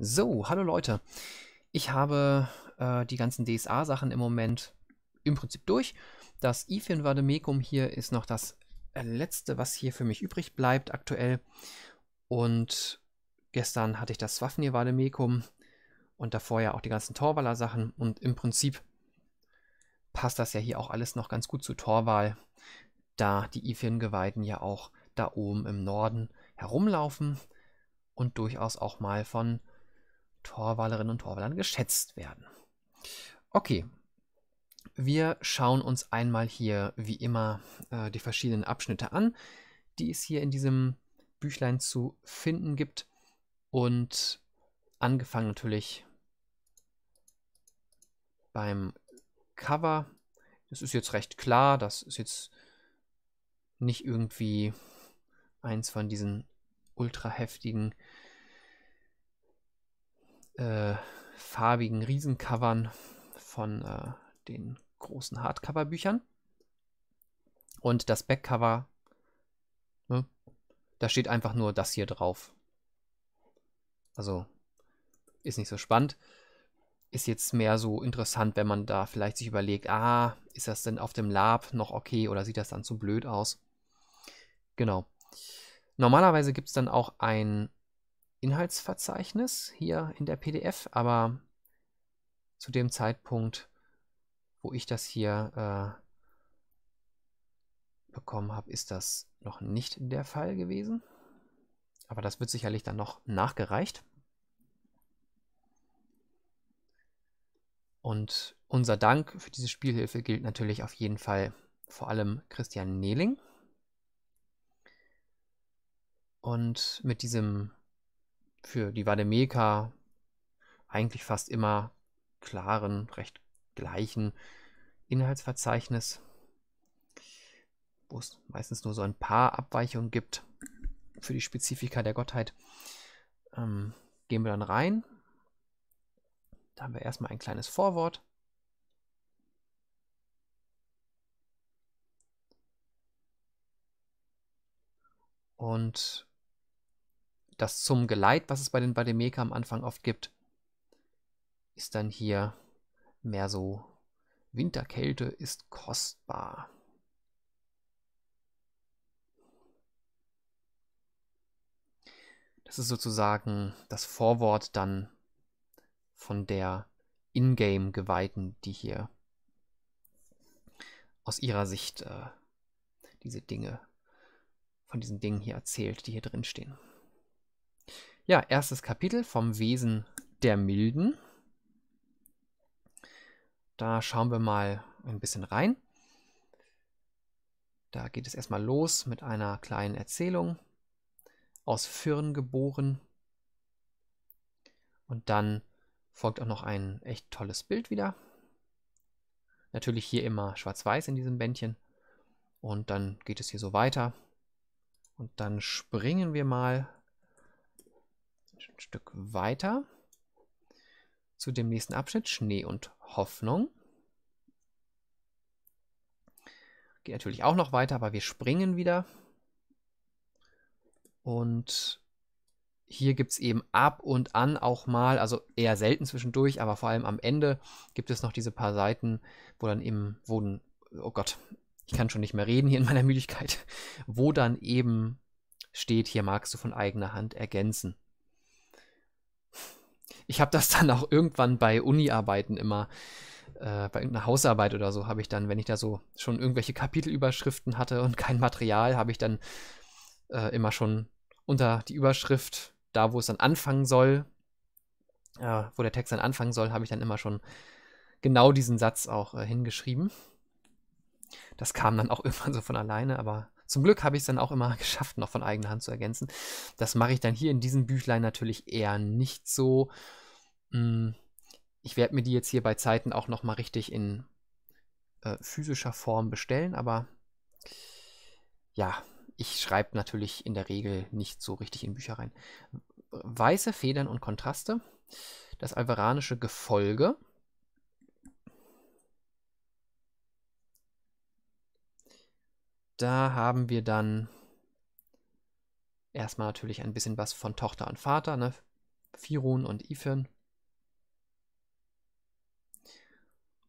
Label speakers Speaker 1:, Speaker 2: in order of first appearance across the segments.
Speaker 1: So, hallo Leute. Ich habe äh, die ganzen DSA-Sachen im Moment im Prinzip durch. Das Ifin Vademecum hier ist noch das äh, letzte, was hier für mich übrig bleibt aktuell. Und gestern hatte ich das Swafnir Vademecum und davor ja auch die ganzen Torwaler-Sachen. Und im Prinzip passt das ja hier auch alles noch ganz gut zu Torwal, da die Ifin-Geweihten ja auch da oben im Norden herumlaufen und durchaus auch mal von Torwalerinnen und Torwallern geschätzt werden. Okay, wir schauen uns einmal hier wie immer äh, die verschiedenen Abschnitte an, die es hier in diesem Büchlein zu finden gibt. Und angefangen natürlich beim Cover. Es ist jetzt recht klar, das ist jetzt nicht irgendwie eins von diesen ultra heftigen äh, farbigen Riesencovern von äh, den großen Hardcover-Büchern. Und das Backcover, ne, da steht einfach nur das hier drauf. Also ist nicht so spannend. Ist jetzt mehr so interessant, wenn man da vielleicht sich überlegt, ah, ist das denn auf dem Lab noch okay oder sieht das dann zu blöd aus? Genau. Normalerweise gibt es dann auch ein Inhaltsverzeichnis hier in der PDF, aber zu dem Zeitpunkt, wo ich das hier äh, bekommen habe, ist das noch nicht der Fall gewesen. Aber das wird sicherlich dann noch nachgereicht. Und unser Dank für diese Spielhilfe gilt natürlich auf jeden Fall vor allem Christian Nehling. Und mit diesem für die Vademeka eigentlich fast immer klaren, recht gleichen Inhaltsverzeichnis, wo es meistens nur so ein paar Abweichungen gibt für die Spezifika der Gottheit. Ähm, gehen wir dann rein. Da haben wir erstmal ein kleines Vorwort. Und das zum Geleit, was es bei den Bademeka am Anfang oft gibt, ist dann hier mehr so Winterkälte ist kostbar. Das ist sozusagen das Vorwort dann von der Ingame geweihten, die hier aus ihrer Sicht äh, diese Dinge, von diesen Dingen hier erzählt, die hier drinstehen. Ja, erstes Kapitel vom Wesen der Milden. Da schauen wir mal ein bisschen rein. Da geht es erstmal los mit einer kleinen Erzählung. Aus Firn geboren. Und dann folgt auch noch ein echt tolles Bild wieder. Natürlich hier immer schwarz-weiß in diesem Bändchen. Und dann geht es hier so weiter. Und dann springen wir mal ein Stück weiter zu dem nächsten Abschnitt Schnee und Hoffnung. Geht natürlich auch noch weiter, aber wir springen wieder. Und hier gibt es eben ab und an auch mal, also eher selten zwischendurch, aber vor allem am Ende gibt es noch diese paar Seiten, wo dann eben, wo oh Gott, ich kann schon nicht mehr reden hier in meiner Müdigkeit, wo dann eben steht, hier magst du von eigener Hand ergänzen ich habe das dann auch irgendwann bei Uni-Arbeiten immer, äh, bei irgendeiner Hausarbeit oder so, habe ich dann, wenn ich da so schon irgendwelche Kapitelüberschriften hatte und kein Material, habe ich dann äh, immer schon unter die Überschrift, da wo es dann anfangen soll, äh, wo der Text dann anfangen soll, habe ich dann immer schon genau diesen Satz auch äh, hingeschrieben. Das kam dann auch irgendwann so von alleine, aber zum Glück habe ich es dann auch immer geschafft, noch von eigener Hand zu ergänzen. Das mache ich dann hier in diesem Büchlein natürlich eher nicht so. Hm, ich werde mir die jetzt hier bei Zeiten auch nochmal richtig in äh, physischer Form bestellen, aber ja, ich schreibe natürlich in der Regel nicht so richtig in Bücher rein. Weiße Federn und Kontraste, das alveranische Gefolge, Da haben wir dann erstmal natürlich ein bisschen was von Tochter und Vater, ne? Firun und Ifin.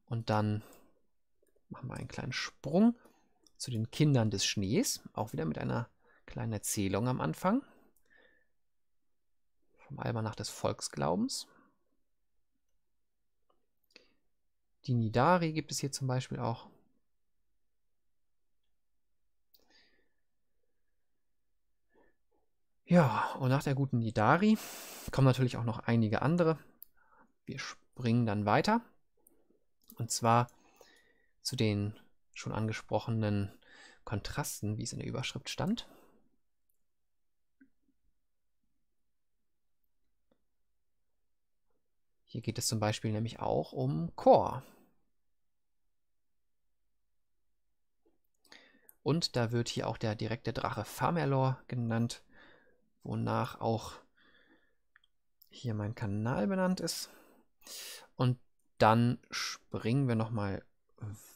Speaker 1: Und dann machen wir einen kleinen Sprung zu den Kindern des Schnees, auch wieder mit einer kleinen Erzählung am Anfang. Vom Almanach des Volksglaubens. Die Nidari gibt es hier zum Beispiel auch. Ja, und nach der guten Nidari kommen natürlich auch noch einige andere. Wir springen dann weiter. Und zwar zu den schon angesprochenen Kontrasten, wie es in der Überschrift stand. Hier geht es zum Beispiel nämlich auch um Chor. Und da wird hier auch der direkte Drache Famerlor genannt, wonach auch hier mein Kanal benannt ist. Und dann springen wir nochmal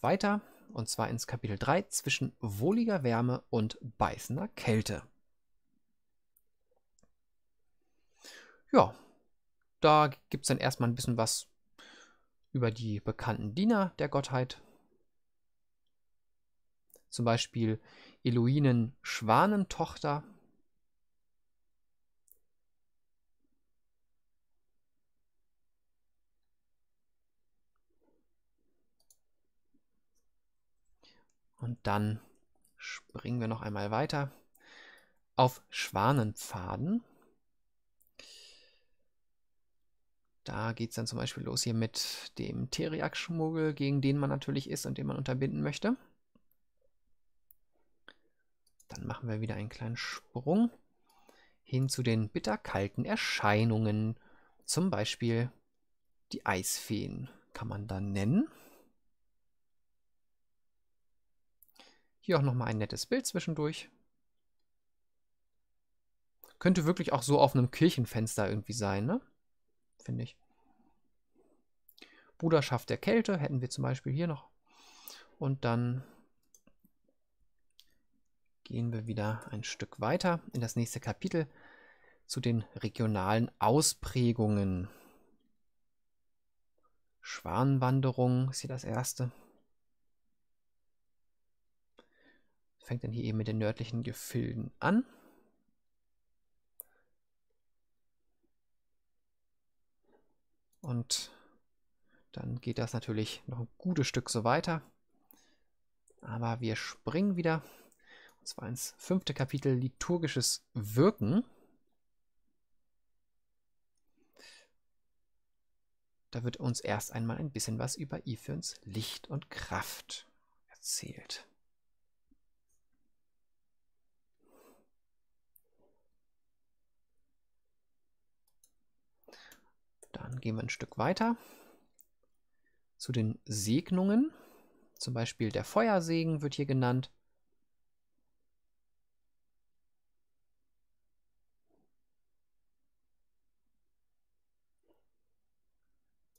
Speaker 1: weiter und zwar ins Kapitel 3 zwischen wohliger Wärme und beißender Kälte. Ja, da gibt es dann erstmal ein bisschen was über die bekannten Diener der Gottheit. Zum Beispiel Eloinen Schwanentochter Und dann springen wir noch einmal weiter auf Schwanenpfaden. Da geht es dann zum Beispiel los hier mit dem Teriak-Schmuggel, gegen den man natürlich ist und den man unterbinden möchte. Dann machen wir wieder einen kleinen Sprung hin zu den bitterkalten Erscheinungen. Zum Beispiel die Eisfeen kann man dann nennen. Hier auch nochmal ein nettes Bild zwischendurch. Könnte wirklich auch so auf einem Kirchenfenster irgendwie sein, ne? Finde ich. Bruderschaft der Kälte hätten wir zum Beispiel hier noch. Und dann gehen wir wieder ein Stück weiter in das nächste Kapitel zu den regionalen Ausprägungen. Schwanenwanderung ist hier das erste. fängt dann hier eben mit den nördlichen Gefilden an. Und dann geht das natürlich noch ein gutes Stück so weiter. Aber wir springen wieder. Und zwar ins fünfte Kapitel Liturgisches Wirken. Da wird uns erst einmal ein bisschen was über Iphons Licht und Kraft erzählt. Dann gehen wir ein Stück weiter zu den Segnungen. Zum Beispiel der Feuersegen wird hier genannt.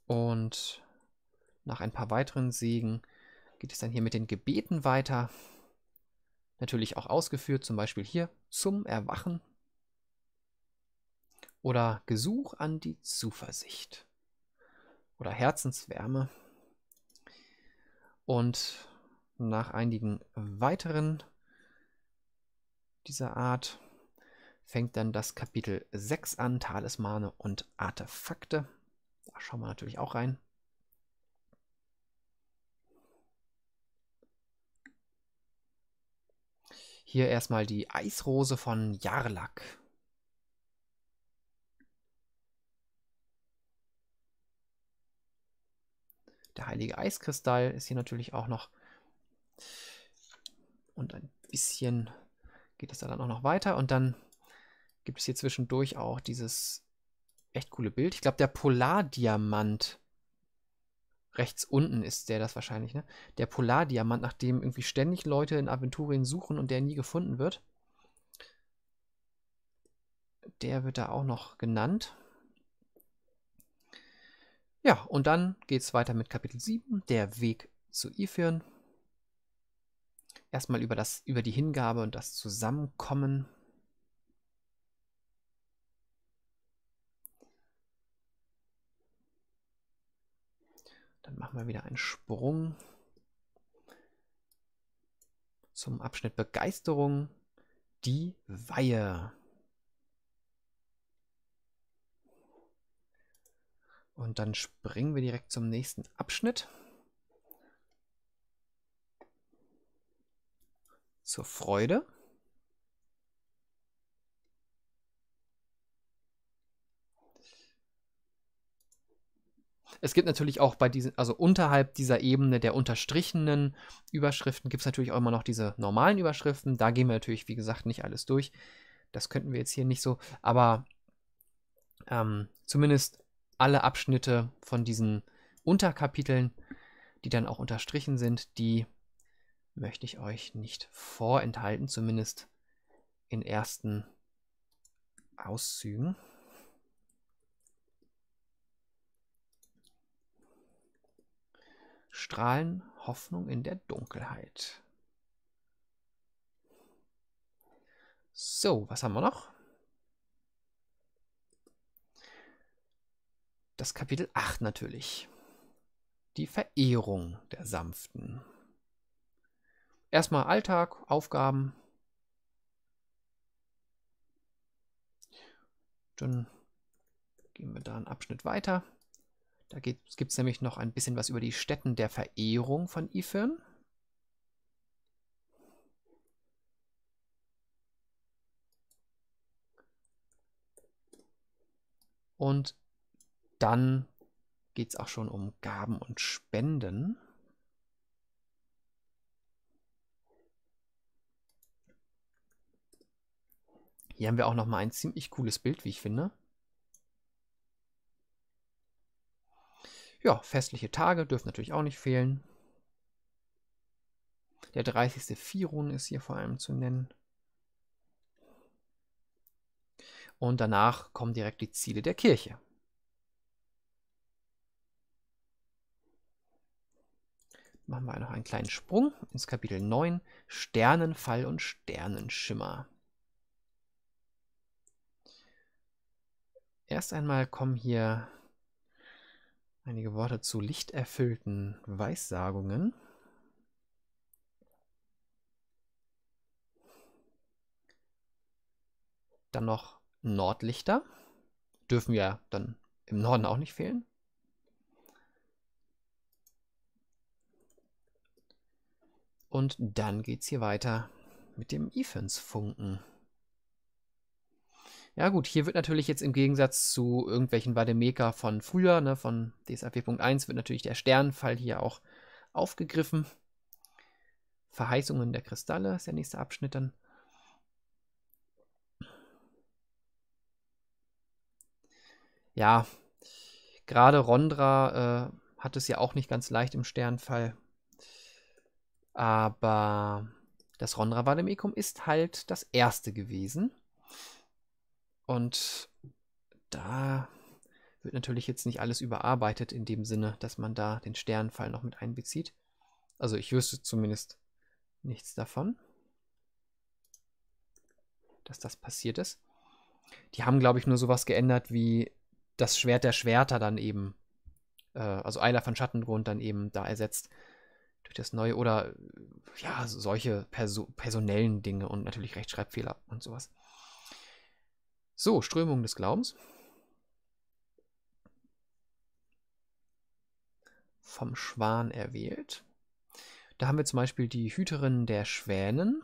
Speaker 1: Und nach ein paar weiteren Segen geht es dann hier mit den Gebeten weiter. Natürlich auch ausgeführt, zum Beispiel hier zum Erwachen oder Gesuch an die Zuversicht oder Herzenswärme. Und nach einigen weiteren dieser Art fängt dann das Kapitel 6 an, Talismane und Artefakte. Da schauen wir natürlich auch rein. Hier erstmal die Eisrose von Jarlak. Der heilige Eiskristall ist hier natürlich auch noch. Und ein bisschen geht es da dann auch noch weiter. Und dann gibt es hier zwischendurch auch dieses echt coole Bild. Ich glaube, der Polardiamant rechts unten ist der das wahrscheinlich, ne? Der Polardiamant, nach dem irgendwie ständig Leute in Aventurien suchen und der nie gefunden wird. Der wird da auch noch genannt. Ja, und dann geht es weiter mit Kapitel 7, der Weg zu Iphion. Erstmal über, das, über die Hingabe und das Zusammenkommen. Dann machen wir wieder einen Sprung zum Abschnitt Begeisterung, die Weihe. Und dann springen wir direkt zum nächsten Abschnitt. Zur Freude. Es gibt natürlich auch bei diesen, also unterhalb dieser Ebene der unterstrichenen Überschriften gibt es natürlich auch immer noch diese normalen Überschriften. Da gehen wir natürlich, wie gesagt, nicht alles durch. Das könnten wir jetzt hier nicht so, aber ähm, zumindest alle Abschnitte von diesen Unterkapiteln, die dann auch unterstrichen sind, die möchte ich euch nicht vorenthalten, zumindest in ersten Auszügen. Strahlen Hoffnung in der Dunkelheit. So, was haben wir noch? das Kapitel 8 natürlich. Die Verehrung der Sanften. Erstmal Alltag, Aufgaben. Dann gehen wir da einen Abschnitt weiter. Da gibt es nämlich noch ein bisschen was über die Stätten der Verehrung von Ifirn. Und dann geht es auch schon um Gaben und Spenden. Hier haben wir auch noch mal ein ziemlich cooles Bild, wie ich finde. Ja, festliche Tage dürfen natürlich auch nicht fehlen. Der 30. Firun ist hier vor allem zu nennen. Und danach kommen direkt die Ziele der Kirche. machen wir noch einen kleinen Sprung ins Kapitel 9, Sternenfall und Sternenschimmer. Erst einmal kommen hier einige Worte zu lichterfüllten Weissagungen. Dann noch Nordlichter. Dürfen ja dann im Norden auch nicht fehlen. Und dann geht's hier weiter mit dem Evans-Funken. Ja gut, hier wird natürlich jetzt im Gegensatz zu irgendwelchen Wademeka von früher, ne, von DSA 4.1, wird natürlich der Sternfall hier auch aufgegriffen. Verheißungen der Kristalle ist der nächste Abschnitt dann. Ja, gerade Rondra äh, hat es ja auch nicht ganz leicht im Sternfall. Aber das Rondra vademekum ist halt das erste gewesen. Und da wird natürlich jetzt nicht alles überarbeitet in dem Sinne, dass man da den Sternenfall noch mit einbezieht. Also ich wüsste zumindest nichts davon, dass das passiert ist. Die haben, glaube ich, nur sowas geändert wie das Schwert der Schwerter dann eben, äh, also Eiler von Schattengrund dann eben da ersetzt durch das neue oder ja, solche perso personellen Dinge und natürlich Rechtschreibfehler und sowas. So, Strömung des Glaubens. Vom Schwan erwählt. Da haben wir zum Beispiel die Hüterin der Schwänen.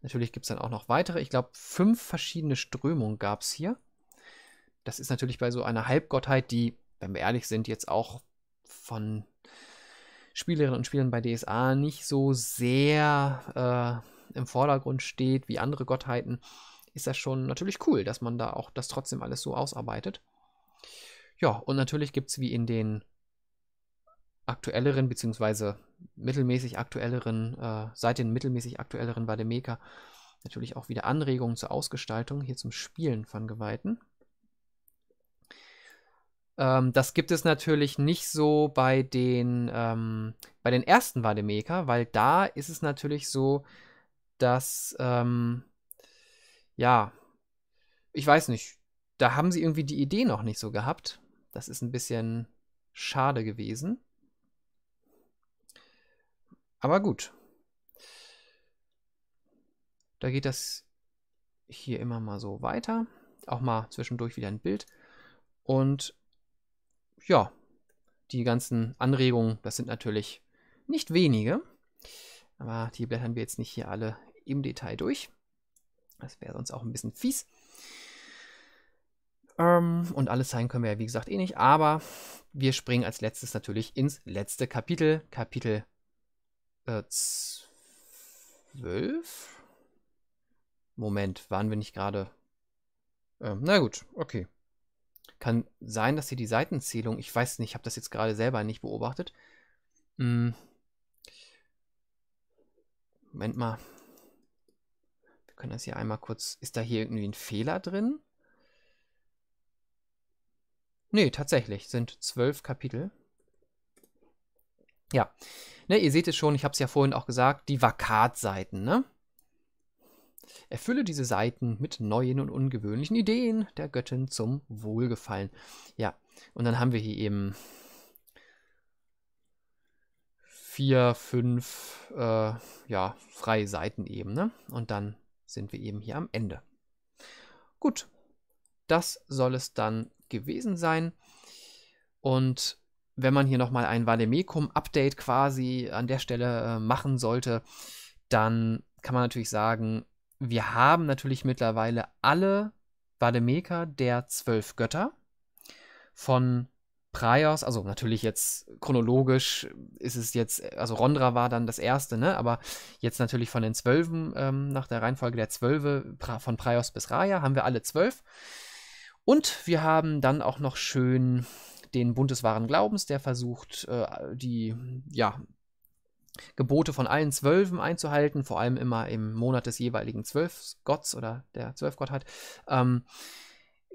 Speaker 1: Natürlich gibt es dann auch noch weitere. Ich glaube, fünf verschiedene Strömungen gab es hier. Das ist natürlich bei so einer Halbgottheit, die wenn wir ehrlich sind, jetzt auch von Spielerinnen und Spielern bei DSA nicht so sehr äh, im Vordergrund steht wie andere Gottheiten, ist das schon natürlich cool, dass man da auch das trotzdem alles so ausarbeitet. Ja, und natürlich gibt es wie in den aktuelleren, beziehungsweise mittelmäßig aktuelleren, äh, seit den mittelmäßig aktuelleren Vademeka natürlich auch wieder Anregungen zur Ausgestaltung hier zum Spielen von Geweihten. Ähm, das gibt es natürlich nicht so bei den, ähm, bei den ersten Vademeka, weil da ist es natürlich so, dass, ähm, ja, ich weiß nicht, da haben sie irgendwie die Idee noch nicht so gehabt. Das ist ein bisschen schade gewesen. Aber gut. Da geht das hier immer mal so weiter. Auch mal zwischendurch wieder ein Bild. Und ja, die ganzen Anregungen, das sind natürlich nicht wenige. Aber die blättern wir jetzt nicht hier alle im Detail durch. Das wäre sonst auch ein bisschen fies. Ähm, und alles zeigen können wir ja, wie gesagt, eh nicht. Aber wir springen als letztes natürlich ins letzte Kapitel. Kapitel äh, 12. Moment, waren wir nicht gerade. Ähm, na gut, okay. Kann sein, dass hier die Seitenzählung, ich weiß nicht, ich habe das jetzt gerade selber nicht beobachtet. Hm. Moment mal. Wir können das hier einmal kurz. Ist da hier irgendwie ein Fehler drin? Nee, tatsächlich. Sind zwölf Kapitel. Ja. Ne, ihr seht es schon, ich habe es ja vorhin auch gesagt, die Vakatseiten, ne? Erfülle diese Seiten mit neuen und ungewöhnlichen Ideen der Göttin zum Wohlgefallen. Ja, und dann haben wir hier eben vier, fünf äh, ja, freie Seiten eben. Ne? Und dann sind wir eben hier am Ende. Gut, das soll es dann gewesen sein. Und wenn man hier nochmal ein Vademekum-Update quasi an der Stelle äh, machen sollte, dann kann man natürlich sagen, wir haben natürlich mittlerweile alle Vademeker der zwölf Götter von Praios, also natürlich jetzt chronologisch ist es jetzt, also Rondra war dann das erste, ne? Aber jetzt natürlich von den Zwölfen, ähm, nach der Reihenfolge der Zwölfe, von Praios bis Raya, haben wir alle zwölf. Und wir haben dann auch noch schön den Bund des wahren Glaubens, der versucht, äh, die, ja, Gebote von allen Zwölfen einzuhalten, vor allem immer im Monat des jeweiligen Zwölfgotts oder der Zwölfgottheit. Ähm,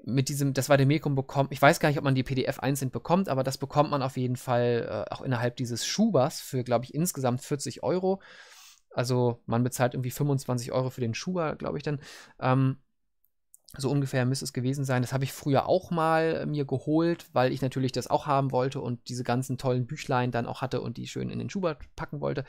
Speaker 1: mit diesem, das Vademekum bekommt, ich weiß gar nicht, ob man die PDF einzeln bekommt, aber das bekommt man auf jeden Fall äh, auch innerhalb dieses Schubers für, glaube ich, insgesamt 40 Euro. Also man bezahlt irgendwie 25 Euro für den Schuber, glaube ich dann. Ähm, so ungefähr müsste es gewesen sein. Das habe ich früher auch mal äh, mir geholt, weil ich natürlich das auch haben wollte und diese ganzen tollen Büchlein dann auch hatte und die schön in den Schubert packen wollte.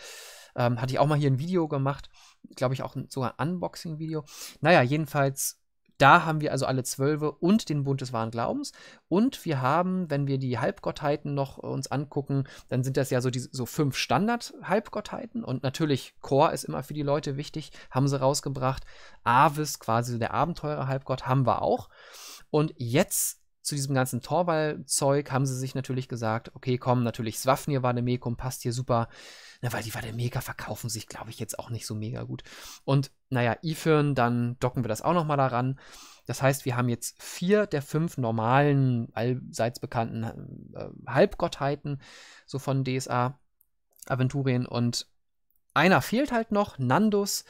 Speaker 1: Ähm, hatte ich auch mal hier ein Video gemacht, glaube ich auch ein, sogar ein Unboxing-Video. Naja, jedenfalls da haben wir also alle Zwölfe und den Bund des wahren Glaubens. Und wir haben, wenn wir die Halbgottheiten noch uns angucken, dann sind das ja so, die, so fünf Standard-Halbgottheiten. Und natürlich, Chor ist immer für die Leute wichtig, haben sie rausgebracht. Avis, quasi der Abenteurer-Halbgott, haben wir auch. Und jetzt zu diesem ganzen Torwall-Zeug haben sie sich natürlich gesagt, okay, komm, natürlich Swafnir war der Mekum, passt hier super. Na, weil die war der Mega verkaufen sich, glaube ich, jetzt auch nicht so mega gut. Und naja, Ifirn, dann docken wir das auch nochmal daran. Das heißt, wir haben jetzt vier der fünf normalen, allseits bekannten äh, Halbgottheiten, so von DSA Aventurien. Und einer fehlt halt noch, Nandus.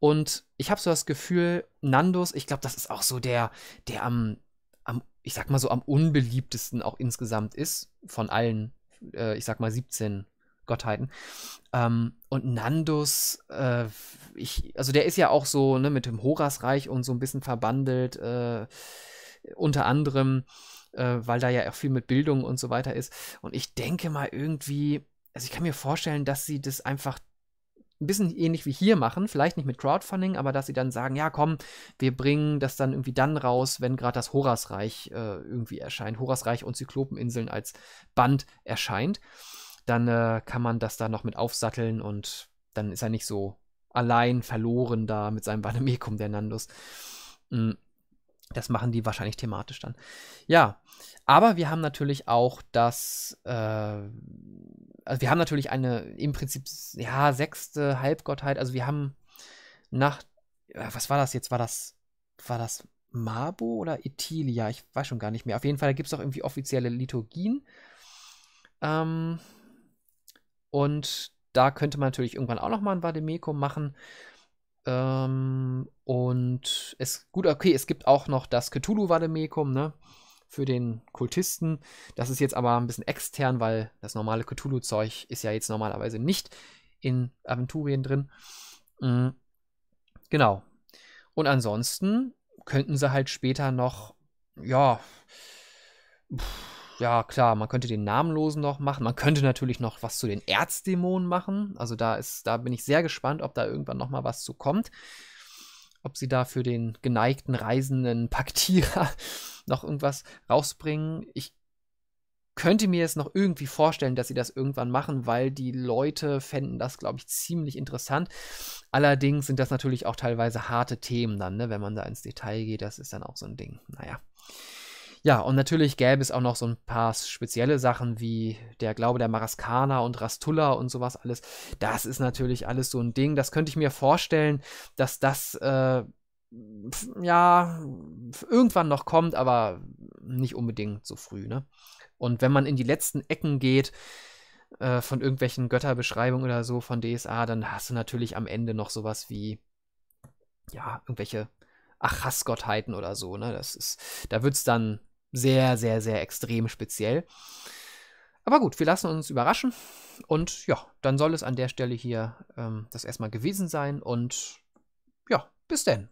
Speaker 1: Und ich habe so das Gefühl, Nandus, ich glaube, das ist auch so der, der am ich sag mal so, am unbeliebtesten auch insgesamt ist von allen, äh, ich sag mal 17 Gottheiten. Ähm, und Nandus, äh, ich, also der ist ja auch so ne, mit dem Horasreich und so ein bisschen verbandelt, äh, unter anderem, äh, weil da ja auch viel mit Bildung und so weiter ist. Und ich denke mal irgendwie, also ich kann mir vorstellen, dass sie das einfach ein bisschen ähnlich wie hier machen, vielleicht nicht mit Crowdfunding, aber dass sie dann sagen, ja komm, wir bringen das dann irgendwie dann raus, wenn gerade das Horasreich äh, irgendwie erscheint, Horasreich und Zyklopeninseln als Band erscheint, dann äh, kann man das da noch mit aufsatteln und dann ist er nicht so allein verloren da mit seinem Vanemekum, der Nandus. Mhm. Das machen die wahrscheinlich thematisch dann. Ja, aber wir haben natürlich auch das äh, also wir haben natürlich eine im Prinzip, ja, sechste Halbgottheit. Also wir haben nach, was war das jetzt? War das, war das Mabo oder Etilia? Ich weiß schon gar nicht mehr. Auf jeden Fall gibt es auch irgendwie offizielle Liturgien. Ähm, und da könnte man natürlich irgendwann auch nochmal ein Vademecum machen. Ähm, und es, gut, okay, es gibt auch noch das Cthulhu-Vademecum, ne? für den Kultisten. Das ist jetzt aber ein bisschen extern, weil das normale Cthulhu-Zeug ist ja jetzt normalerweise nicht in Aventurien drin. Mhm. Genau. Und ansonsten könnten sie halt später noch, ja, pff, ja klar, man könnte den Namenlosen noch machen. Man könnte natürlich noch was zu den Erzdämonen machen. Also da ist, da bin ich sehr gespannt, ob da irgendwann noch mal was zu kommt ob sie da für den geneigten reisenden Paktierer noch irgendwas rausbringen. Ich könnte mir jetzt noch irgendwie vorstellen, dass sie das irgendwann machen, weil die Leute fänden das, glaube ich, ziemlich interessant. Allerdings sind das natürlich auch teilweise harte Themen dann, ne? wenn man da ins Detail geht. Das ist dann auch so ein Ding. Naja. Ja, und natürlich gäbe es auch noch so ein paar spezielle Sachen wie der Glaube der Maraskaner und Rastulla und sowas alles. Das ist natürlich alles so ein Ding. Das könnte ich mir vorstellen, dass das äh, ja irgendwann noch kommt, aber nicht unbedingt so früh. Ne? Und wenn man in die letzten Ecken geht, äh, von irgendwelchen Götterbeschreibungen oder so von DSA, dann hast du natürlich am Ende noch sowas wie, ja, irgendwelche Achasgottheiten oder so, ne? Das ist, da wird's dann sehr, sehr, sehr extrem speziell. Aber gut, wir lassen uns überraschen. Und ja, dann soll es an der Stelle hier ähm, das erstmal gewesen sein. Und ja, bis denn.